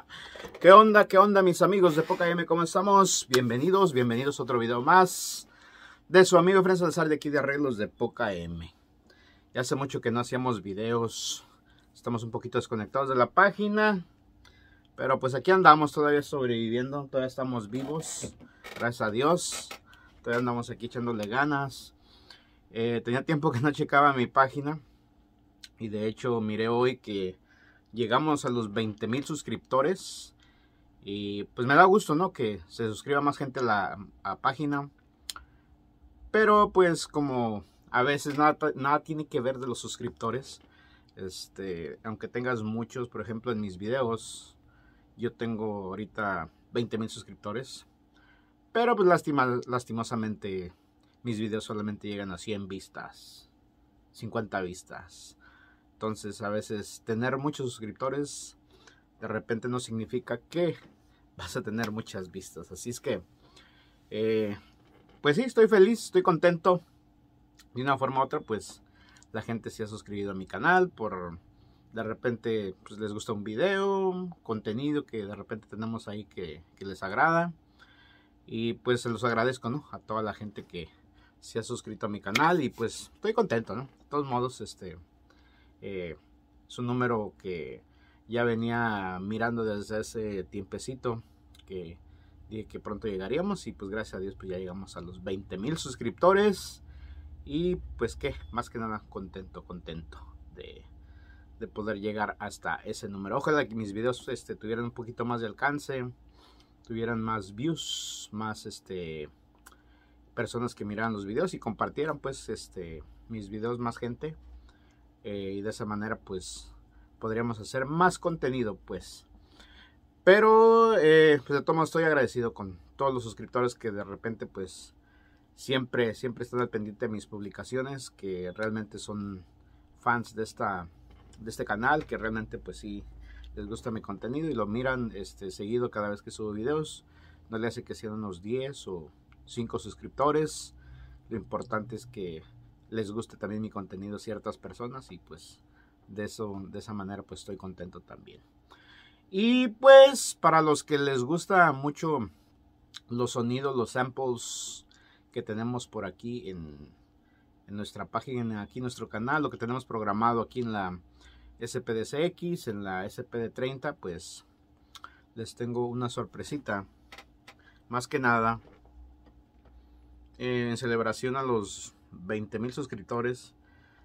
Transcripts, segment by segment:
¿Qué onda? ¿Qué onda mis amigos de Poca M? ¿Cómo estamos? Bienvenidos, bienvenidos a otro video más de su amigo Fren Salazar de aquí de Arreglos de Poca M. Ya hace mucho que no hacíamos videos, estamos un poquito desconectados de la página, pero pues aquí andamos todavía sobreviviendo, todavía estamos vivos, gracias a Dios, todavía andamos aquí echándole ganas. Eh, tenía tiempo que no checaba mi página y de hecho miré hoy que llegamos a los 20 mil suscriptores. Y pues me da gusto, ¿no? Que se suscriba más gente a la página. Pero pues como a veces nada, tiene que ver de los suscriptores. Este, aunque tengas muchos, por ejemplo en mis videos, yo tengo ahorita 20 mil suscriptores. Pero pues lastimosamente mis videos solamente llegan a 100 vistas, 50 vistas. Entonces a veces tener muchos suscriptores de repente no significa que vas a tener muchas vistas. Así es que, eh, pues sí, estoy feliz, estoy contento. De una forma u otra, pues la gente se ha suscribido a mi canal por de repente pues, les gusta un video, contenido que de repente tenemos ahí que, que, les agrada. Y pues se los agradezco, ¿no? A toda la gente que se ha suscrito a mi canal y pues estoy contento, ¿no? De todos modos, este... Eh, es un número que ya venía mirando desde ese tiempecito que dije que pronto llegaríamos y pues gracias a Dios pues ya llegamos a los 20 mil suscriptores y pues que más que nada contento contento de, poder llegar hasta ese número ojalá que mis videos este, tuvieran un poquito más de alcance tuvieran más views más este personas que miraran los videos y compartieran pues este mis videos más gente eh, y de esa manera pues podríamos hacer más contenido pues pero eh, pues de todo estoy agradecido con todos los suscriptores que de repente pues siempre siempre están al pendiente de mis publicaciones que realmente son fans de esta de este canal que realmente pues sí les gusta mi contenido y lo miran este seguido cada vez que subo videos no le hace que sean unos 10 o 5 suscriptores lo importante es que les guste también mi contenido ciertas personas y pues de eso de esa manera pues estoy contento también. Y pues para los que les gusta mucho los sonidos, los samples que tenemos por aquí en, nuestra página, aquí en nuestro canal, lo que tenemos programado aquí en la SPDCX, en la SPD30, pues les tengo una sorpresita. Más que nada, en celebración a los 20 mil suscriptores.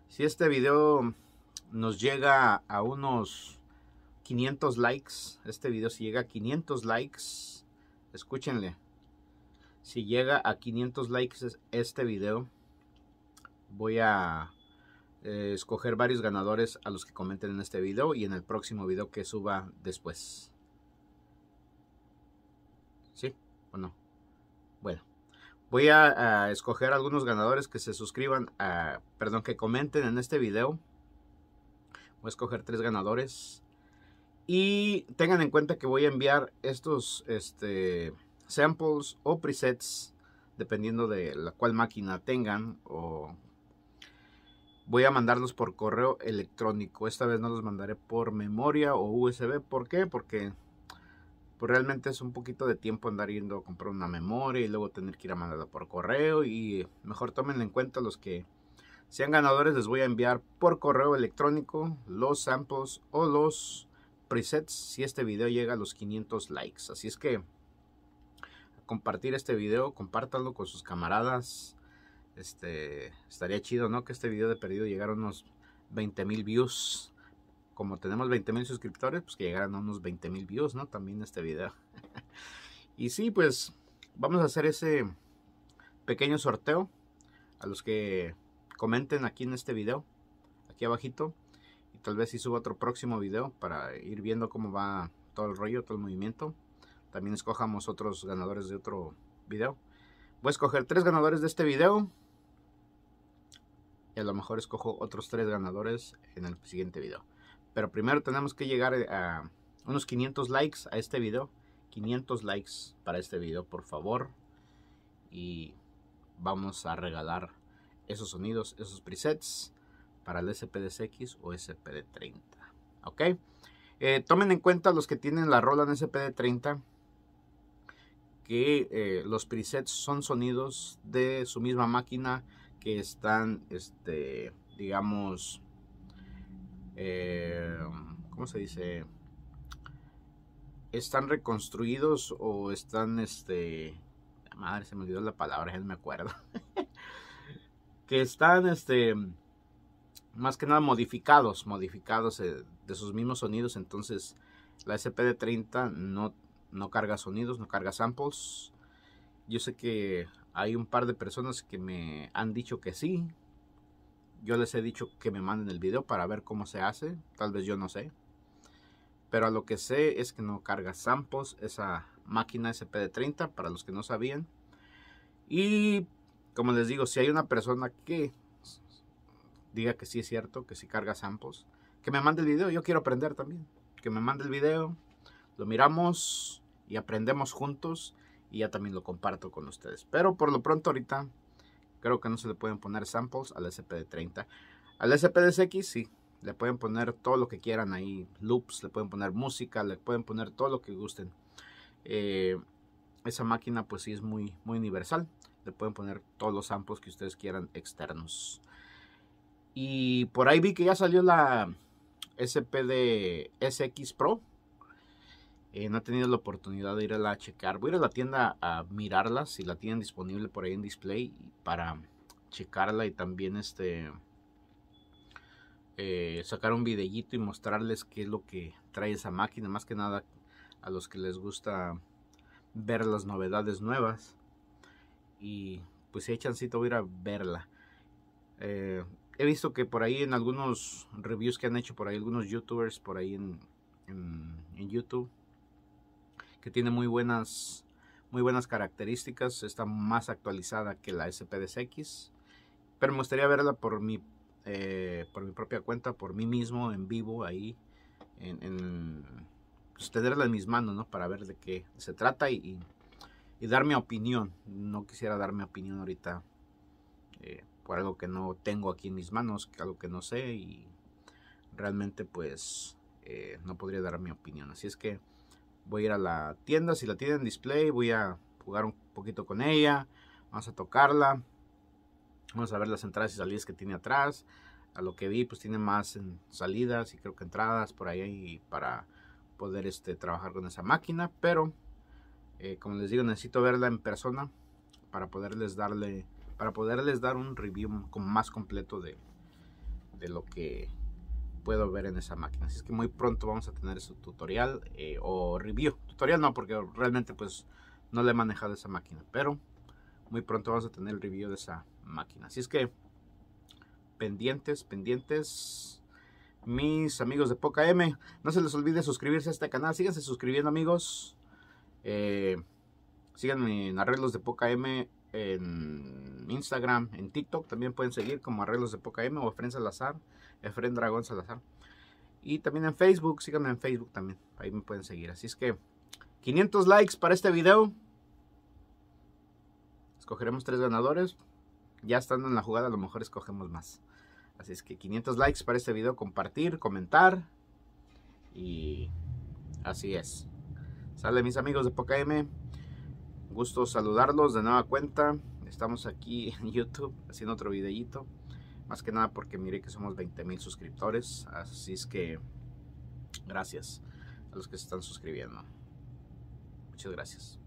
Si este video nos llega a unos 500 likes, este video si llega a 500 likes, escúchenle. Si llega a 500 likes este video, voy a eh, escoger varios ganadores a los que comenten en este video y en el próximo video que suba después. Voy a, escoger algunos ganadores que se suscriban, perdón, que comenten en este video. Voy a escoger tres ganadores. Y tengan en cuenta que voy a enviar estos este, samples o presets, dependiendo de la cual máquina tengan. voy a mandarlos por correo electrónico. Esta vez no los mandaré por memoria o USB. ¿Por qué? Porque pues realmente es un poquito de tiempo andar yendo a comprar una memoria y luego tener que ir a mandarla por correo y mejor tomen en cuenta los que sean ganadores les voy a enviar por correo electrónico los samples o los presets si este video llega a los 500 likes así es que compartir este video compártalo con sus camaradas este estaría chido no que este video de perdido llegara a unos 20 mil views como tenemos 20,000 mil suscriptores, pues que llegaran a unos 20,000 mil views, ¿no? También este video. y sí, pues vamos a hacer ese pequeño sorteo a los que comenten aquí en este video, aquí abajito. Y tal vez si subo otro próximo video para ir viendo cómo va todo el rollo, todo el movimiento. También escojamos otros ganadores de otro video. Voy a escoger tres ganadores de este video. Y a lo mejor escojo otros tres ganadores en el siguiente video. Pero primero tenemos que llegar eh, a unos 500 likes a este video. 500 likes para este video, por favor. Y vamos a regalar esos sonidos, esos presets para el spd o SPD-30. ¿Ok? Eh, tomen en cuenta los que tienen la Roland SPD-30 que eh, los presets son sonidos de su misma máquina que están, este, digamos, eh, ¿cómo se dice? Están reconstruidos o están, este, madre, se me olvidó la palabra, ya no me acuerdo. que están, este, más que nada modificados, modificados eh, de, sus mismos sonidos. Entonces, la SPD30 no, no carga sonidos, no carga samples. Yo sé que hay un par de personas que me han dicho que sí, yo les he dicho que me manden el video para ver cómo se hace. Tal vez yo no sé. Pero a lo que sé es que no carga Sampos esa máquina SPD30 para los que no sabían. Y como les digo, si hay una persona que diga que sí es cierto, que sí carga Sampos, que me mande el video. Yo quiero aprender también. Que me mande el video. Lo miramos y aprendemos juntos y ya también lo comparto con ustedes. Pero por lo pronto ahorita Creo que no se le pueden poner samples al SPD30. Al SPDX sí, le pueden poner todo lo que quieran ahí, loops, le pueden poner música, le pueden poner todo lo que gusten. Eh, esa máquina pues sí es muy, muy universal, le pueden poner todos los samples que ustedes quieran externos. Y por ahí vi que ya salió la SPDSX SX Pro, eh, no he tenido la oportunidad de ir a la checar. Voy a ir a la tienda a mirarla, si la tienen disponible por ahí en display, para checarla y también este eh, sacar un videíto y mostrarles qué es lo que trae esa máquina. Más que nada a los que les gusta ver las novedades nuevas. Y pues si hay chancito voy a ir a verla. Eh, he visto que por ahí en algunos reviews que han hecho por ahí algunos youtubers por ahí en YouTube que tiene muy buenas, muy buenas características, está más actualizada que la SPDSX pero me gustaría verla por mi, eh, por mi propia cuenta, por mí mismo, en vivo, ahí, en, en pues, tenerla en mis manos, ¿no? Para ver de qué se trata y, dar mi opinión. No quisiera dar mi opinión ahorita eh, por algo que no tengo aquí en mis manos, algo que no sé y realmente pues eh, no podría dar mi opinión. Así es que voy a ir a la tienda, si la tienen en display, voy a jugar un poquito con ella, vamos a tocarla, vamos a ver las entradas y salidas que tiene atrás. A lo que vi, pues tiene más en salidas y creo que entradas por ahí para poder este, trabajar con esa máquina, pero eh, como les digo, necesito verla en persona para poderles darle para poderles dar un review más completo de lo que puedo ver en esa máquina. Así es que muy pronto vamos a tener su tutorial eh, o review. Tutorial no, porque realmente pues no le he manejado esa máquina, pero muy pronto vamos a tener el review de esa máquina. Así es que pendientes, pendientes. Mis amigos de Poca M, no se les olvide suscribirse a este canal. Síganse suscribiendo, amigos. Eh, síganme en Arreglos de Poca M en Instagram, en TikTok. También pueden seguir como Arreglos de Poca M o Frenza Lazar. Efrén Dragón Salazar. Y también en Facebook, síganme en Facebook también, ahí me pueden seguir. Así es que 500 likes para este video. Escogeremos tres ganadores. Ya estando en la jugada a lo mejor escogemos más. Así es que 500 likes para este video, compartir, comentar. Y así es. Sale mis amigos de PocaM. Gusto saludarlos de nueva cuenta. Estamos aquí en YouTube haciendo otro videíto. Más que nada porque mire que somos 20 mil suscriptores. Así es que gracias a los que se están suscribiendo. Muchas gracias.